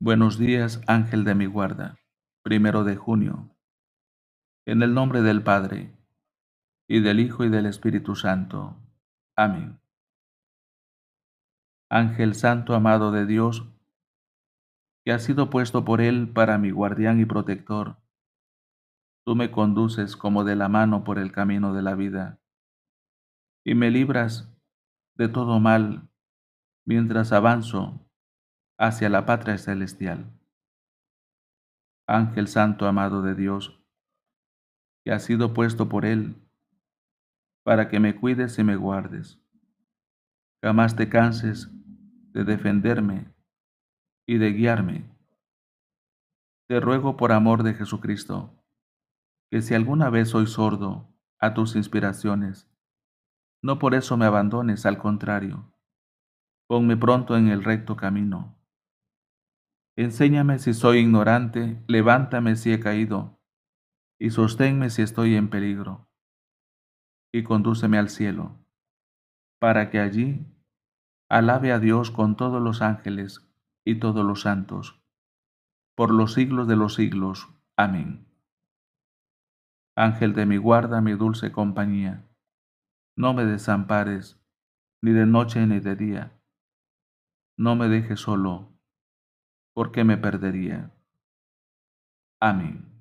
Buenos días, ángel de mi guarda, primero de junio. En el nombre del Padre, y del Hijo y del Espíritu Santo. Amén. Ángel Santo amado de Dios, que has sido puesto por Él para mi guardián y protector, tú me conduces como de la mano por el camino de la vida, y me libras de todo mal mientras avanzo hacia la patria celestial. Ángel santo amado de Dios, que has sido puesto por Él para que me cuides y me guardes. Jamás te canses de defenderme y de guiarme. Te ruego por amor de Jesucristo, que si alguna vez soy sordo a tus inspiraciones, no por eso me abandones, al contrario, ponme pronto en el recto camino Enséñame si soy ignorante, levántame si he caído, y sosténme si estoy en peligro, y condúceme al cielo, para que allí alabe a Dios con todos los ángeles y todos los santos, por los siglos de los siglos. Amén. Ángel de mi guarda, mi dulce compañía, no me desampares, ni de noche ni de día, no me dejes solo porque me perdería. Amén.